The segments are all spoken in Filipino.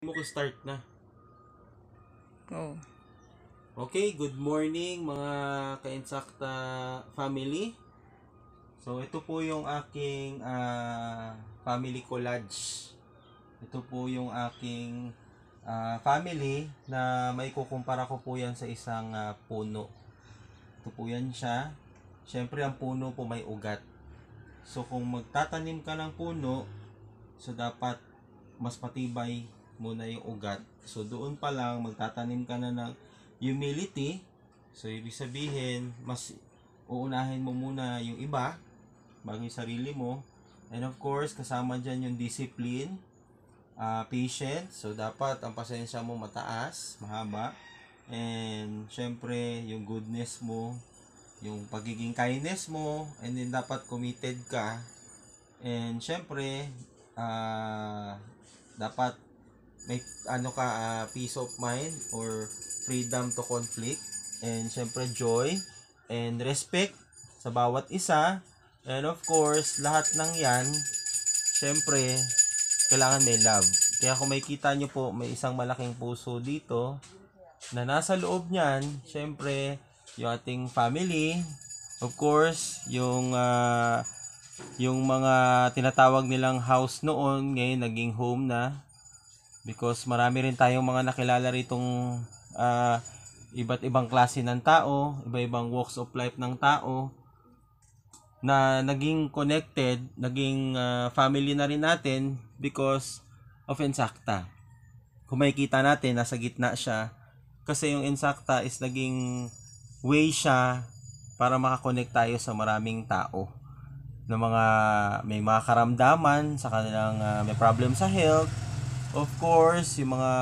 mo ko start na. Oh. Okay, good morning mga kainsakta family. So ito po yung aking uh, family collage. Ito po yung aking uh, family na may kukumpara ko po yan sa isang uh, puno. Ito po yan siya. Siyempre ang puno po may ugat. So kung magtatanim ka ng puno, so dapat mas patibay muna yung ugat. So, doon pa lang, magtatanim ka na ng humility. So, ibig sabihin, mas uunahin mo muna yung iba bago yung sarili mo. And of course, kasama dyan yung discipline, uh, patience. So, dapat ang pasensya mo mataas, mahaba. And, syempre, yung goodness mo, yung pagiging kindness mo, and then dapat committed ka. And, syempre, uh, dapat may ano ka uh, peace of mind or freedom to conflict and syempre joy and respect sa bawat isa and of course lahat ng yan syempre kailangan may love kaya kung makikita nyo po may isang malaking puso dito na nasa loob niyan syempre yung ating family of course yung uh, yung mga tinatawag nilang house noon ngayon naging home na Because marami rin tayong mga nakilala ritong uh, iba't ibang klase ng tao, iba-ibang walks of life ng tao na naging connected, naging uh, family na rin natin because of Insakta. Kung makikita natin, nasa gitna siya. Kasi yung Insakta is naging way siya para makakonect tayo sa maraming tao ng mga may mga karamdaman sa kanilang uh, may problem sa health Of course, yung mga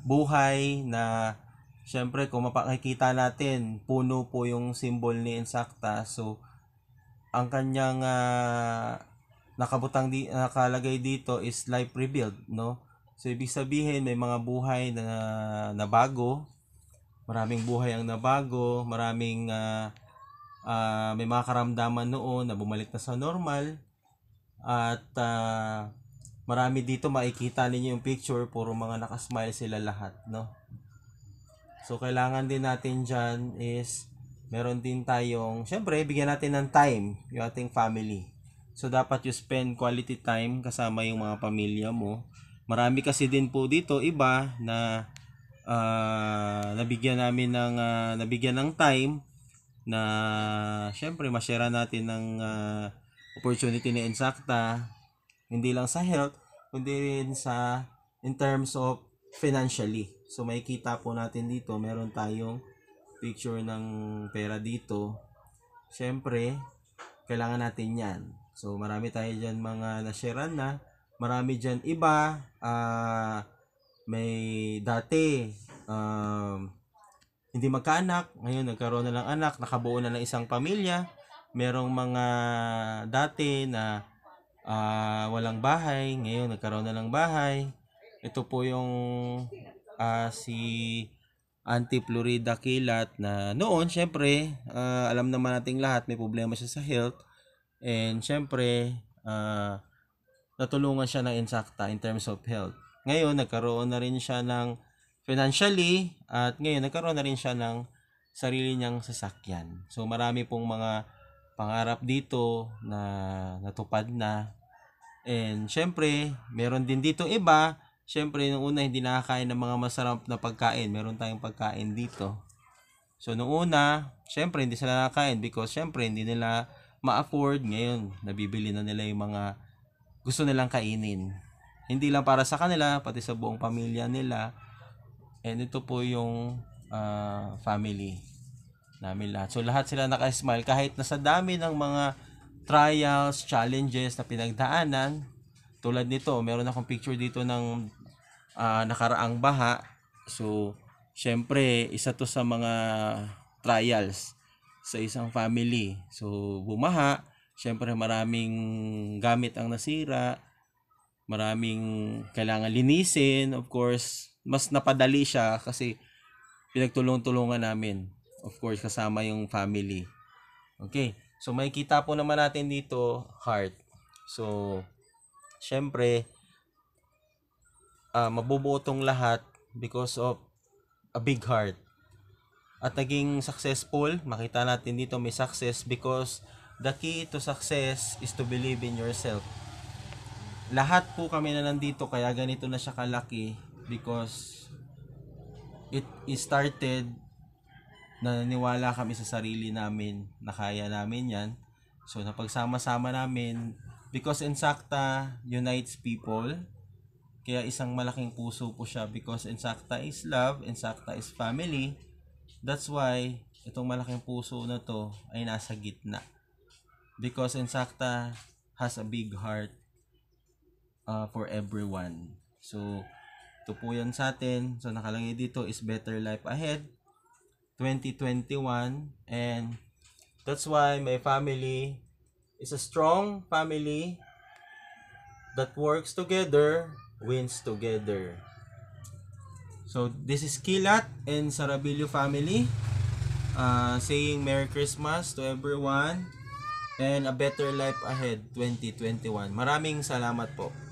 buhay na syempre kung mapakikita natin, puno po yung symbol ni Insakta. So, ang kanyang uh, nakabutang di, nakalagay dito is life rebuild, no? So, ibig sabihin, may mga buhay na nabago. Maraming buhay ang nabago. Maraming uh, uh, may mga karamdaman noon na bumalik na sa normal. At uh, Marami dito makikita ninyo yung picture, puro mga nakasmile sila lahat, no? So, kailangan din natin dyan is, meron din tayong, syempre, bigyan natin ng time yung ating family. So, dapat you spend quality time kasama yung mga pamilya mo. Marami kasi din po dito, iba, na uh, nabigyan namin ng, uh, nabigyan ng time na, syempre, masyara natin ng uh, opportunity ni Insakta hindi lang sa health, kundi rin sa in terms of financially. So makikita po natin dito, meron tayong picture ng pera dito. syempre kailangan natin 'yan. So marami tayo diyan mga na-share na, marami diyan iba uh, may dati um, hindi magkaanak, ngayon nagkaroon na lang anak, nakabuo na ng isang pamilya. Merong mga dati na uh, walang bahay, ngayon nagkaroon na lang bahay. Ito po yung uh, si Auntie Florida Kilat na noon syempre uh, alam naman nating lahat may problema siya sa health and syempre uh, natulungan siya ng Insakta in terms of health. Ngayon nagkaroon na rin siya ng financially at ngayon nagkaroon na rin siya ng sarili niyang sasakyan. So marami pong mga pangarap dito na natupad na And syempre, meron din dito iba. Syempre, nung una hindi nakakain ng mga masarap na pagkain. Meron tayong pagkain dito. So, nung una, syempre hindi sila nakakain because syempre hindi nila ma-afford ngayon. Nabibili na nila yung mga gusto nilang kainin. Hindi lang para sa kanila, pati sa buong pamilya nila. And ito po yung uh, family namin lahat. So, lahat sila naka-smile kahit nasa dami ng mga trials, challenges na pinagdaanan. Tulad nito, meron akong picture dito ng uh, nakaraang baha. So, syempre, isa to sa mga trials sa isang family. So, bumaha. Syempre, maraming gamit ang nasira. Maraming kailangan linisin. Of course, mas napadali siya kasi pinagtulong-tulungan namin. Of course, kasama yung family. Okay. So makikita po naman natin dito heart. So syempre uh, mabubuo tong lahat because of a big heart. At naging successful, makita natin dito may success because the key to success is to believe in yourself. Lahat po kami na nandito kaya ganito na siya kalaki because it, is started naniniwala kami sa sarili namin na kaya namin yan. So, napagsama-sama namin because Insacta unites people. Kaya isang malaking puso po siya because Insacta is love, Insacta is family. That's why itong malaking puso na to ay nasa gitna. Because Insacta has a big heart uh, for everyone. So, ito po yan sa atin. So, nakalagay dito is better life ahead 2021 and that's why my family is a strong family that works together wins together so this is Kilat and Sarabilio family uh, saying Merry Christmas to everyone and a better life ahead 2021 maraming salamat po